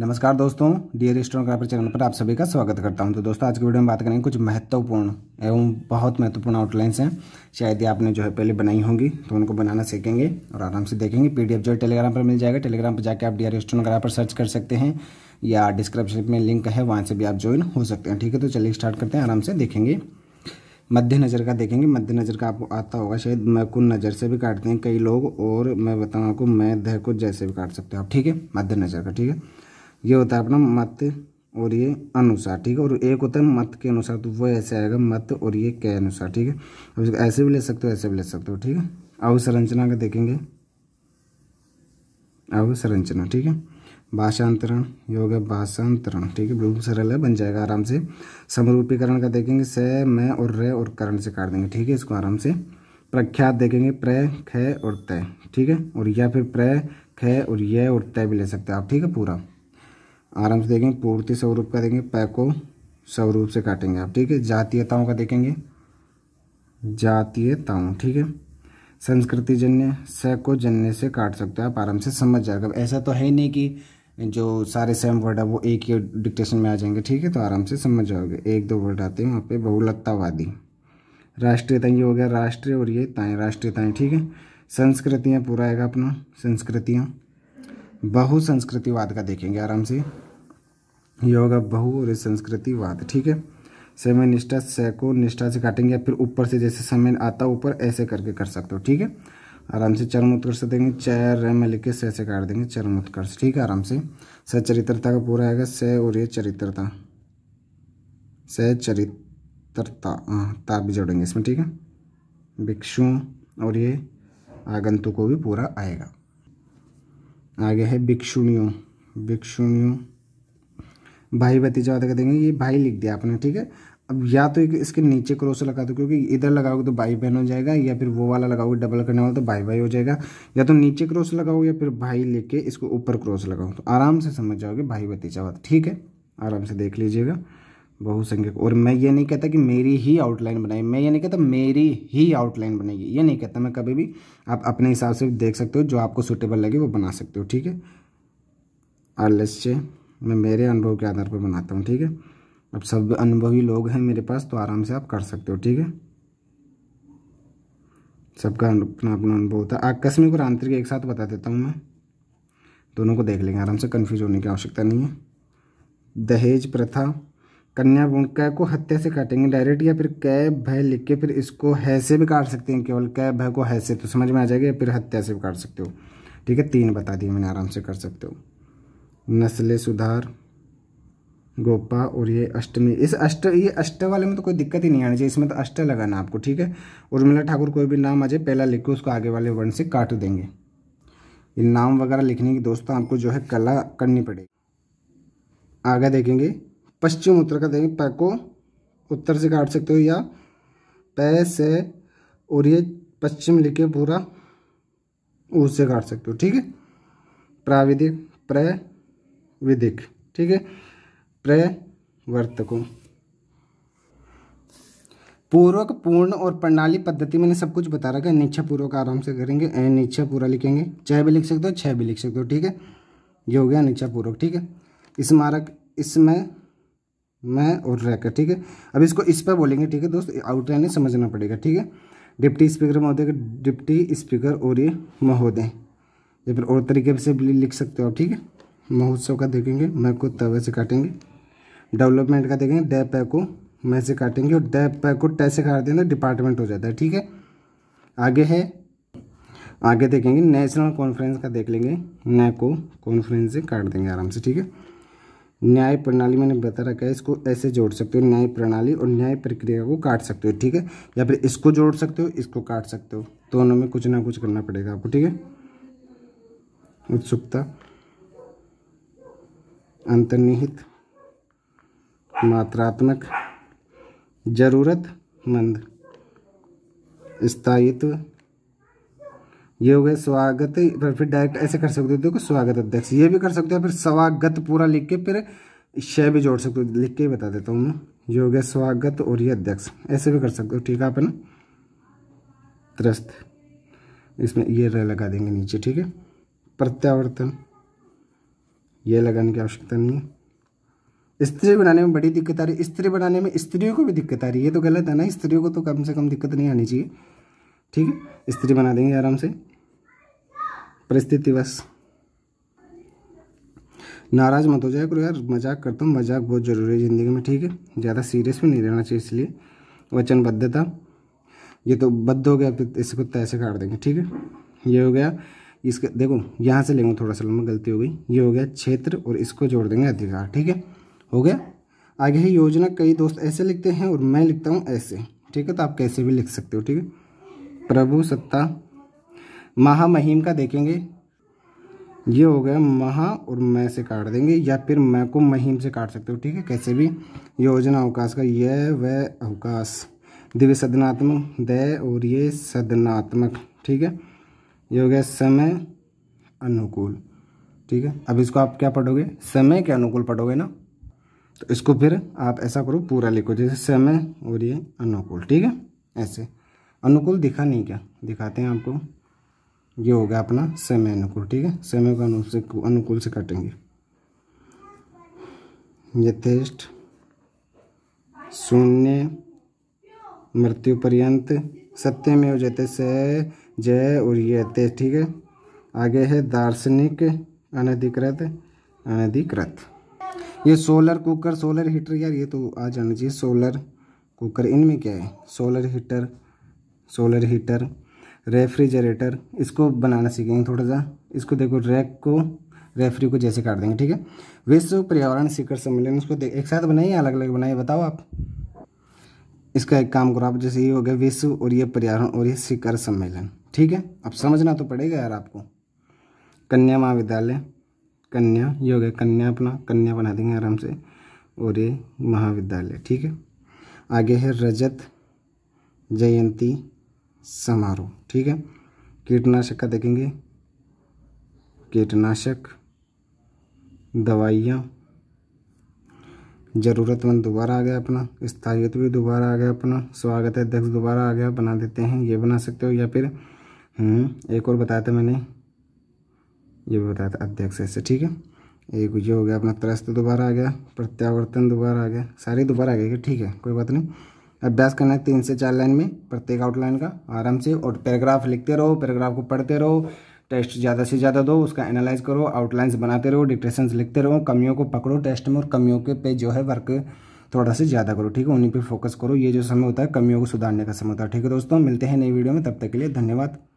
नमस्कार दोस्तों dear एस्ट्रोग्राफर channel पर आप सभी का स्वागत करता हूं तो दोस्तों आज की वीडियो में बात करेंगे कुछ महत्वपूर्ण एवं बहुत महत्वपूर्ण आउटलाइंस हैं शायद ये आपने जो है पहले बनाई होंगी तो उनको बनाना सीखेंगे और आराम से देखेंगे पीडीएफ जो है टेलीग्राम पर मिल जाएगा टेलीग्राम पर जाकर आप डियर एस्ट्रोग्राफर सर्च कर सकते हैं या डिस्क्रिप्शन में लिंक है वहाँ से भी आप ज्वाइन हो सकते हैं ठीक है तो चलिए स्टार्ट करते हैं आराम से देखेंगे मध्य नज़र का देखेंगे मध्य नज़र का आपको आता होगा शायद मैकुन नज़र से भी काटते हैं कई लोग और मैं बताऊँ आपको मैं दह को जैसे भी काट सकते हो आप ठीक है मध्य नज़र का ठीक है ये होता है अपना मत और ये अनुसार ठीक है और एक होता है मत के अनुसार तो वो ऐसे आएगा मत और ये के अनुसार ठीक है अब इसको ऐसे भी ले सकते हो ऐसे भी ले सकते हो ठीक है अब संरचना का देखेंगे अब संरचना ठीक है भाषांतरण ये हो गया भाषांतरण ठीक है बिल्कुल सरल है बन जाएगा आराम से समरूपीकरण का देखेंगे स मैं और र और करण से काट देंगे ठीक है इसको आराम से प्रख्यात देखेंगे प्र ख और तय ठीक है और या फिर प्र ख और यह और तय भी ले सकते हो आप ठीक है पूरा आराम से देखेंगे पूर्ति स्वरूप का देखेंगे पै को स्वरूप से काटेंगे आप ठीक है जातीयताओं का देखेंगे जातीयताओं ठीक है संस्कृति जन्य स को जन्य से काट सकते हो आप आराम से समझ जाएगा ऐसा तो है नहीं कि जो सारे सेम वर्ड है वो एक ही डिक्टेशन में आ जाएंगे ठीक है तो आराम से समझ जाओगे एक दो वर्ड आते हैं वहाँ पे बहुलतावादी राष्ट्रीयता ये हो गया राष्ट्रीय और ये ताएँ राष्ट्रीयताएँ ठीक है संस्कृतियाँ पूरा आएगा अपना संस्कृतियाँ बहु संस्कृतिवाद का देखेंगे आराम से ये होगा बहु और संस्कृतिवाद ठीक है समय निष्ठा सह को निष्ठा से काटेंगे या फिर ऊपर से जैसे समय आता ऊपर ऐसे करके कर सकते हो ठीक है आराम से चरम उत्कर्ष देंगे चैर में लिख के सह से काट देंगे चरम उत्कर्ष ठीक है आराम से सचरित्रता का पूरा आएगा स और ये चरित्रता चरित्रता हाँ, ता भी जोड़ेंगे इसमें ठीक है भिक्षु और ये आगंतु को भी पूरा आएगा आगे है भिक्षुणियों भिक्षुणियों भाई भतीजा होता देंगे ये भाई लिख दिया आपने ठीक है अब या तो एक इसके नीचे क्रॉस लगा दो क्योंकि इधर लगाओगे तो भाई बहन हो जाएगा या फिर वो वाला लगाओगे डबल करने वाला तो भाई भाई हो जाएगा या तो नीचे क्रॉस लगाओ या फिर भाई लेके इसको ऊपर क्रॉस लगाओ तो आराम से समझ जाओगे भाई भतीजावाद ठीक है आराम से देख लीजिएगा बहुसंख्यक और मैं ये नहीं कहता कि मेरी ही आउटलाइन बनाई मैं ये नहीं कहता मेरी ही आउटलाइन बनेगी ये नहीं कहता मैं कभी भी आप अपने हिसाब से देख सकते हो जो आपको सूटेबल लगे वो बना सकते हो ठीक है आलस्य मैं मेरे अनुभव के आधार पर बनाता हूँ ठीक है अब सब अनुभवी लोग हैं मेरे पास तो आराम से आप कर सकते हो ठीक है सबका अपना अपना अनुभव होता है आकस्मिक और आंतरिक एक साथ बता देता हूँ मैं दोनों को देख लेंगे आराम से कन्फ्यूज होने की आवश्यकता नहीं है दहेज प्रथा कन्या गुण कै को हत्या से काटेंगे डायरेक्ट या फिर कै भय लिख के फिर इसको है से भी काट सकते हैं केवल कै भय को है से तो समझ में आ जाएगा फिर हत्या से भी काट सकते हो ठीक है तीन बता दिए मैंने आराम से कर सकते हो नस्ल सुधार गोपा और ये अष्टमी इस अष्ट ये अष्ट वाले में तो कोई दिक्कत ही नहीं आनी चाहिए इसमें तो अष्ट लगाना आपको ठीक है उर्मिला ठाकुर कोई भी नाम आ जाए पहला लिख के उसको आगे वाले वर्ण से काट देंगे ये नाम वगैरह लिखने की दोस्तों आपको जो है कला करनी पड़ेगी आगे देखेंगे पश्चिम उत्तर का देखिए पै को उत्तर से काट सकते हो या पै से और ये पश्चिम लिखे पूरा ऊ से काट सकते हो ठीक है प्राविधिक प्रविधिक ठीक है प्रवर्तकों पूर्वक पूर्ण और प्रणाली पद्धति मैंने सब कुछ बता रखा है नीचे पूर्वक आराम से करेंगे ए नीचे पूरा लिखेंगे छह भी लिख सकते हो छह भी लिख सकते हो ठीक है ये हो गया नीचा पूर्वक ठीक है स्मारक इसमें मैं और रहकर ठीक है अब इसको इस पर बोलेंगे ठीक है दोस्त आउटलाइन समझना पड़ेगा ठीक है डिप्टी स्पीकर महोदय डिप्टी स्पीकर और ये महोदय या फिर और तरीके से भी लिख सकते हो आप ठीक है महोत्सव का देखेंगे मैं को तवे से काटेंगे डेवलपमेंट का देखेंगे डे पै को मैं से काटेंगे और डे पै को टै से काट देंगे डिपार्टमेंट हो जाता है ठीक है आगे है आगे देखेंगे नेशनल कॉन्फ्रेंस का देख लेंगे नए को कॉन्फ्रेंस से काट देंगे आराम से ठीक है न्याय प्रणाली मैंने बता रखा है इसको ऐसे जोड़ सकते हो न्याय प्रणाली और न्याय प्रक्रिया को काट सकते हो ठीक है या फिर इसको जोड़ सकते हो इसको काट सकते हो दोनों में कुछ ना कुछ करना पड़ेगा आपको ठीक है उत्सुकता अंतर्निहित मात्रात्मक ज़रूरतमंद स्थायित्व ये हो गया स्वागत पर फिर डायरेक्ट ऐसे कर सकते हो देखो स्वागत अध्यक्ष ये भी कर सकते हो फिर स्वागत पूरा लिख के फिर शय भी जोड़ सकते हो लिख के ही बता देता हूँ ये हो गया स्वागत और ये अध्यक्ष ऐसे भी कर सकते हो ठीक है अपन त्रस्त इसमें ये रह लगा देंगे नीचे ठीक है प्रत्यावर्तन ये लगाने की आवश्यकता नहीं है स्त्री बनाने में बड़ी दिक्कत आ रही है स्त्री बनाने में स्त्रियों को भी दिक्कत आ रही है ये तो गलत है ना स्त्रियों को तो कम से कम दिक्कत नहीं आनी चाहिए ठीक है स्त्री बना देंगे आराम से परिस्थितिवश नाराज मत हो जाए करो यार मजाक करता हूँ मजाक बहुत ज़रूरी है ज़िंदगी में ठीक है ज़्यादा सीरियस भी नहीं रहना चाहिए इसलिए वचनबद्धता ये तो बद्ध हो गया इसको तैसे काट देंगे ठीक है ये हो गया इसके देखो यहाँ से लेंगे थोड़ा सा लंबा गलती हो गई ये हो गया क्षेत्र और इसको जोड़ देंगे अधिकार ठीक है हो गया आगे है योजना कई दोस्त ऐसे लिखते हैं और मैं लिखता हूँ ऐसे ठीक है तो आप कैसे भी लिख सकते हो ठीक है प्रभु सत्ता महामहिम का देखेंगे ये हो गया महा और मैं से काट देंगे या फिर मैं को महीम से काट सकते हो ठीक है कैसे भी योजना अवकाश का यह वह अवकाश दिव्य सदनात्मक दय और ये सदनात्मक ठीक है ये हो गया समय अनुकूल ठीक है अब इसको आप क्या पढ़ोगे समय के अनुकूल पढ़ोगे ना तो इसको फिर आप ऐसा करो पूरा लिखो जैसे समय और ये अनुकूल ठीक है ऐसे अनुकूल दिखा नहीं क्या दिखाते हैं आपको ये हो गया अपना समय अनुकूल ठीक है समय को अनुकूल से अनुकूल से काटेंगे यथेष्ट शून्य मृत्यु पर्यंत सत्य में हो जाते से जय और ये तेज ठीक है आगे है दार्शनिक अनधिकृत अनधिकृत ये सोलर कुकर सोलर हीटर यार ये तो आ जाना चाहिए सोलर कुकर इनमें क्या है solar heater solar heater refrigerator इसको बनाना सीखेंगे थोड़ा सा इसको देखो रैक को रेफरी को जैसे काट देंगे ठीक है विश्व पर्यावरण शिखर सम्मेलन उसको एक साथ बनाइए अलग अलग बनाइए बताओ आप इसका एक काम करो आप जैसे ये हो गया विश्व और ये पर्यावरण और ये शिखर सम्मेलन ठीक है अब समझना तो पड़ेगा यार आपको कन्या महाविद्यालय कन्या ये हो गया कन्या अपना कन्या बना देंगे आराम से और ये महाविद्यालय ठीक है आगे है रजत जयंती समारोह ठीक है कीटनाशक का देखेंगे कीटनाशक दवाइयाँ ज़रूरतमंद दोबारा आ गया अपना स्थायित्व भी दोबारा आ गया अपना स्वागत है अध्यक्ष दोबारा आ गया बना देते हैं ये बना सकते हो या फिर हम्म, एक और बताया था मैंने ये भी बताया था अध्यक्ष ऐसे ठीक है एक ये हो गया अपना त्रस्त दोबारा आ गया प्रत्यावर्तन दोबारा आ गया सारी दोबारा आ गए ठीक है कोई बात नहीं अभ्यास करना है तीन से चार लाइन में प्रत्येक आउटलाइन का आराम से और पैराग्राफ लिखते रहो पैराग्राफ को पढ़ते रहो टेस्ट ज़्यादा से ज़्यादा दो उसका एनालाइज करो आउटलाइंस बनाते रहो डिक्टेशन लिखते रहो कमियों को पकड़ो टेस्ट में और कमियों के पे जो है वर्क थोड़ा सा ज़्यादा करो ठीक है उन्हीं पर फोकस करो ये जो समय होता है कमियों को सुधारने का समय होता है ठीक है दोस्तों मिलते हैं नई वीडियो में तब तक के लिए धन्यवाद